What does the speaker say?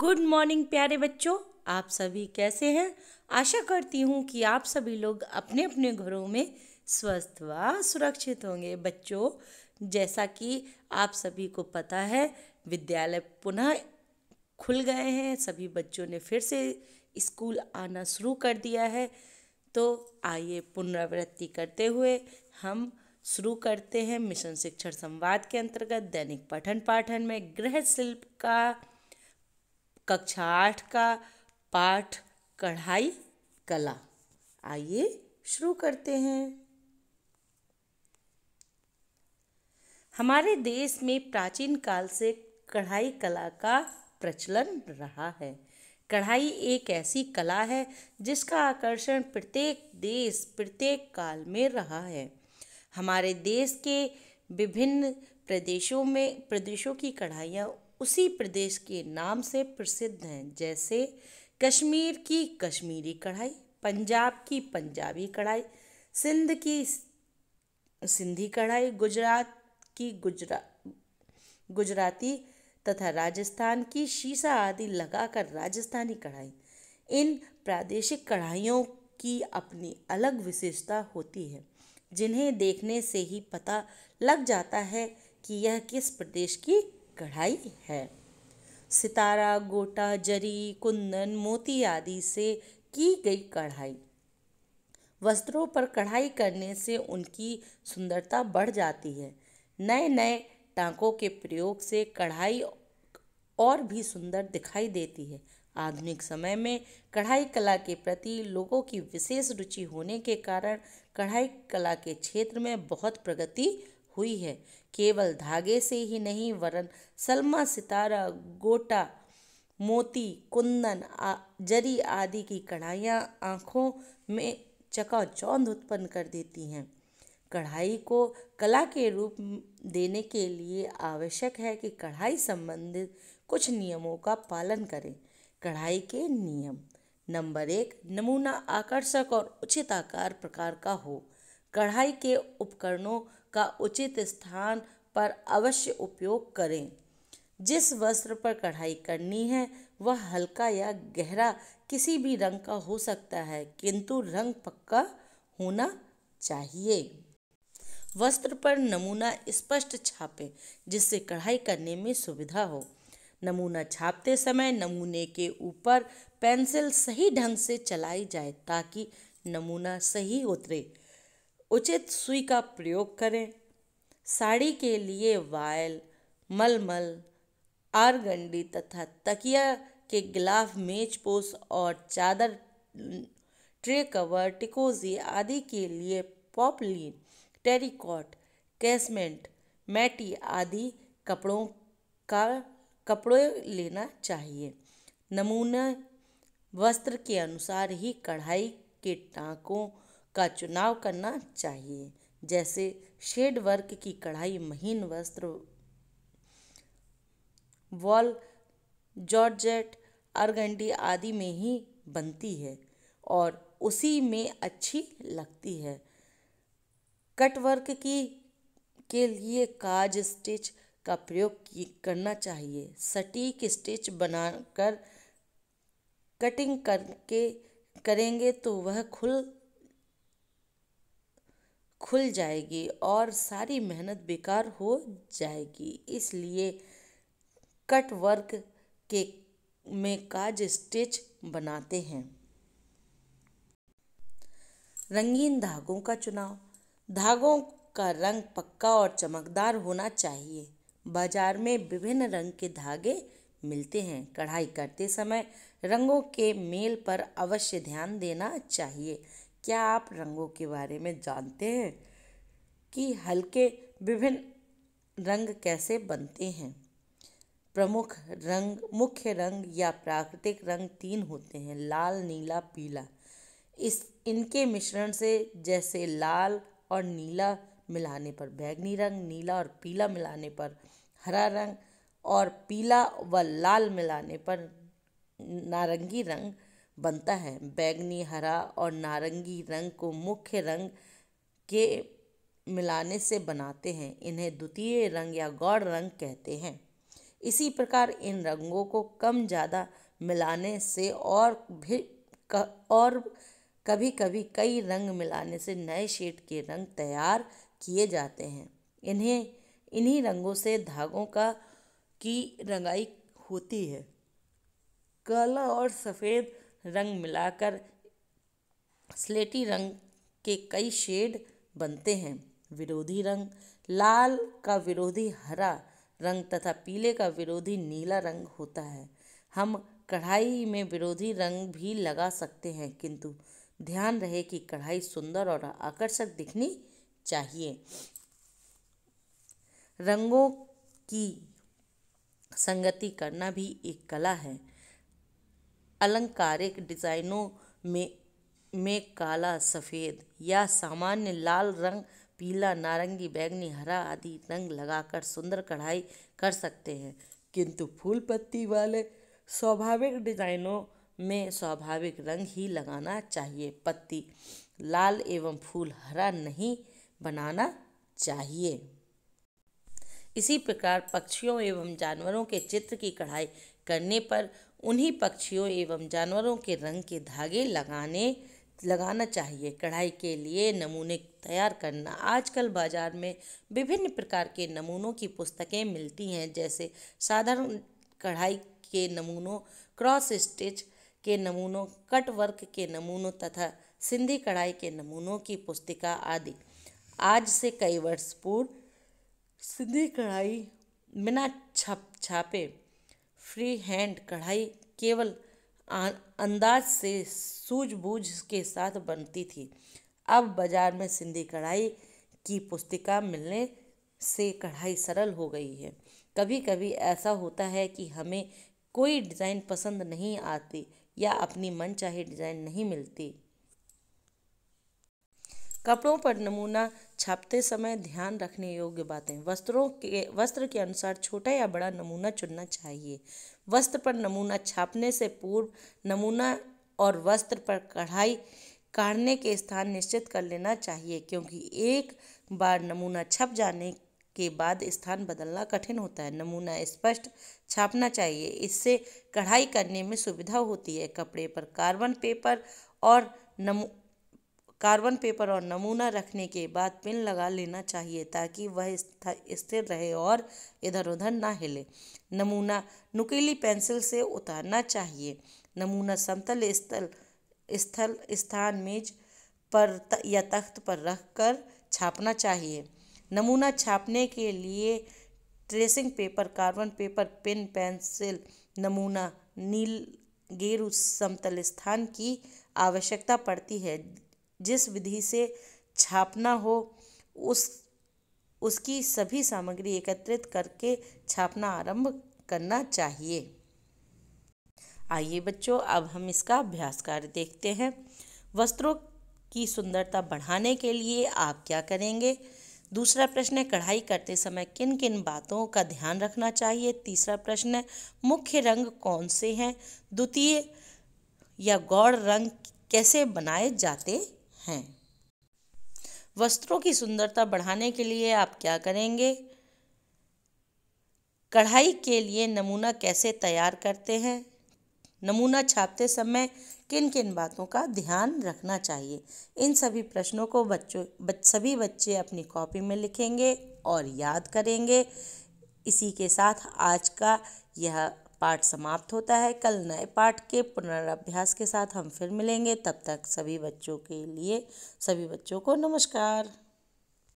good morning प्यारे बच्चों आप सभी कैसे हैं आशा करती हूँ कि आप सभी लोग अपने अपने घरों में स्वस्थ व सुरक्षित होंगे बच्चों जैसा कि आप सभी को पता है विद्यालय पुनः खुल गए हैं सभी बच्चों ने फिर से स्कूल आना शुरू कर दिया है तो आइए पुनरावृत्ति करते हुए हम शुरू करते हैं मिशन शिक्षण संवाद के अंतर्गत दैनिक पठन पाठन में गृह शिल्प का कक्षा आठ का पाठ कढ़ाई कला आइए शुरू करते हैं हमारे देश में प्राचीन काल से कढ़ाई कला का प्रचलन रहा है कढ़ाई एक ऐसी कला है जिसका आकर्षण प्रत्येक देश प्रत्येक काल में रहा है हमारे देश के विभिन्न प्रदेशों में प्रदेशों की कढ़ाइयाँ उसी प्रदेश के नाम से प्रसिद्ध हैं जैसे कश्मीर की कश्मीरी कढ़ाई पंजाब की पंजाबी कढ़ाई सिंध की सिंधी कढ़ाई गुजरात की गुजरा गुजराती तथा राजस्थान की शीशा आदि लगाकर राजस्थानी कढ़ाई इन प्रादेशिक कढ़ाइयों की अपनी अलग विशेषता होती है जिन्हें देखने से ही पता लग जाता है कि यह किस प्रदेश की कढ़ाई है सितारा गोटा जरी कुंदन मोती आदि से की गई कढ़ाई वस्त्रों पर कढ़ाई करने से उनकी सुंदरता बढ़ जाती है नए नए टांकों के प्रयोग से कढ़ाई और भी सुंदर दिखाई देती है आधुनिक समय में कढ़ाई कला के प्रति लोगों की विशेष रुचि होने के कारण कढ़ाई कला के क्षेत्र में बहुत प्रगति हुई है केवल धागे से ही नहीं वरन सलमा सितारा गोटा मोती कुंदन जरी आदि की कढ़ाइयाँ आँखों में चकाचौंध उत्पन्न कर देती हैं कढ़ाई को कला के रूप देने के लिए आवश्यक है कि कढ़ाई संबंधित कुछ नियमों का पालन करें कढ़ाई के नियम नंबर एक नमूना आकर्षक और उचित आकार प्रकार का हो कढ़ाई के उपकरणों का उचित स्थान पर अवश्य उपयोग करें जिस वस्त्र पर कढ़ाई करनी है वह हल्का या गहरा किसी भी रंग का हो सकता है किंतु रंग पक्का होना चाहिए वस्त्र पर नमूना स्पष्ट छापें जिससे कढ़ाई करने में सुविधा हो नमूना छापते समय नमूने के ऊपर पेंसिल सही ढंग से चलाई जाए ताकि नमूना सही उतरे उचित सुई का प्रयोग करें साड़ी के लिए वायल मलमल आरगंडी तथा तकिया के गिलाफ मेज पोस और चादर ट्रे कवर टिकोजी आदि के लिए पॉपलिन टेरिकॉट कैसमेंट मैटी आदि कपड़ों का कपड़े लेना चाहिए नमूना वस्त्र के अनुसार ही कढ़ाई के टाँकों का चुनाव करना चाहिए जैसे शेड वर्क की कढ़ाई महीन वस्त्र वॉल जॉर्जेट अर्गंडी आदि में ही बनती है और उसी में अच्छी लगती है कटवर्क की के लिए काज स्टिच का प्रयोग करना चाहिए सटीक स्टिच बनाकर कटिंग करके करेंगे तो वह खुल खुल जाएगी और सारी मेहनत बेकार हो जाएगी इसलिए कट वर्क के में काज स्टिच बनाते हैं रंगीन धागों का चुनाव धागों का रंग पक्का और चमकदार होना चाहिए बाजार में विभिन्न रंग के धागे मिलते हैं कढ़ाई करते समय रंगों के मेल पर अवश्य ध्यान देना चाहिए क्या आप रंगों के बारे में जानते हैं कि हल्के विभिन्न रंग कैसे बनते हैं प्रमुख रंग मुख्य रंग या प्राकृतिक रंग तीन होते हैं लाल नीला पीला इस इनके मिश्रण से जैसे लाल और नीला मिलाने पर बैगनी रंग नीला और पीला मिलाने पर हरा रंग और पीला व लाल मिलाने पर नारंगी रंग बनता है बैंगनी हरा और नारंगी रंग को मुख्य रंग के मिलाने से बनाते हैं इन्हें द्वितीय रंग या गौड़ रंग कहते हैं इसी प्रकार इन रंगों को कम ज़्यादा मिलाने से और भी क, और कभी कभी कई रंग मिलाने से नए शेड के रंग तैयार किए जाते हैं इन्हें इन्हीं रंगों से धागों का की रंगाई होती है काला और सफ़ेद रंग मिलाकर स्लेटी रंग के कई शेड बनते हैं विरोधी रंग लाल का विरोधी हरा रंग तथा पीले का विरोधी नीला रंग होता है हम कढ़ाई में विरोधी रंग भी लगा सकते हैं किंतु ध्यान रहे कि कढ़ाई सुंदर और आकर्षक दिखनी चाहिए रंगों की संगति करना भी एक कला है अलंकारिक डिजाइनों में में काला सफ़ेद या सामान्य लाल रंग पीला नारंगी बैगनी हरा आदि रंग लगाकर सुंदर कढ़ाई कर सकते हैं किंतु फूल पत्ती वाले स्वाभाविक डिजाइनों में स्वाभाविक रंग ही लगाना चाहिए पत्ती लाल एवं फूल हरा नहीं बनाना चाहिए इसी प्रकार पक्षियों एवं जानवरों के चित्र की कढ़ाई करने पर उन्हीं पक्षियों एवं जानवरों के रंग के धागे लगाने लगाना चाहिए कढ़ाई के लिए नमूने तैयार करना आजकल बाज़ार में विभिन्न प्रकार के नमूनों की पुस्तकें मिलती हैं जैसे साधारण कढ़ाई के नमूनों क्रॉस स्टिच के नमूनों कट वर्क के नमूनों तथा सिंधी कढ़ाई के नमूनों की पुस्तिका आदि आज से कई वर्ष पूर्व सिंधी कढ़ाई बिना छप छापे फ्री हैंड कढ़ाई केवल अंदाज से सूझबूझ के साथ बनती थी अब बाज़ार में सिंधी कढ़ाई की पुस्तिका मिलने से कढ़ाई सरल हो गई है कभी कभी ऐसा होता है कि हमें कोई डिज़ाइन पसंद नहीं आती या अपनी मनचाही डिज़ाइन नहीं मिलती कपड़ों पर नमूना छापते समय ध्यान रखने योग्य बातें वस्त्रों के वस्त्र के अनुसार छोटा या बड़ा नमूना चुनना चाहिए वस्त्र पर नमूना छापने से पूर्व नमूना और वस्त्र पर कढ़ाई काढ़ने के स्थान निश्चित कर लेना चाहिए क्योंकि एक बार नमूना छप जाने के बाद स्थान बदलना कठिन होता है नमूना स्पष्ट छापना चाहिए इससे कढ़ाई करने में सुविधा होती है कपड़े पर कार्बन पेपर और नमू कार्बन पेपर और नमूना रखने के बाद पिन लगा लेना चाहिए ताकि वह स्थिर रहे और इधर उधर ना हिले नमूना नुकीली पेंसिल से उतारना चाहिए नमूना समतल स्थल स्थल स्थान मेज पर त, या तख्त पर रख कर छापना चाहिए नमूना छापने के लिए tracing paper carbon paper pin pencil नमूना नील गेरु समतल स्थान की आवश्यकता पड़ती है जिस विधि से छापना हो उस उसकी सभी सामग्री एकत्रित करके छापना आरंभ करना चाहिए आइए बच्चों अब हम इसका अभ्यास कार्य देखते हैं वस्त्रों की सुंदरता बढ़ाने के लिए आप क्या करेंगे दूसरा प्रश्न है कढ़ाई करते समय किन किन बातों का ध्यान रखना चाहिए तीसरा प्रश्न है मुख्य रंग कौन से हैं द्वितीय या गौड़ रंग कैसे बनाए जाते हैं वस्त्रों की सुंदरता बढ़ाने के लिए आप क्या करेंगे कढ़ाई के लिए नमूना कैसे तैयार करते हैं नमूना छापते समय किन किन बातों का ध्यान रखना चाहिए इन सभी प्रश्नों को बच्चों बच, सभी बच्चे अपनी कॉपी में लिखेंगे और याद करेंगे इसी के साथ आज का यह पाठ समाप्त होता है कल नए पाठ के पुनराभ्यास के साथ हम फिर मिलेंगे तब तक सभी बच्चों के लिए सभी बच्चों को नमस्कार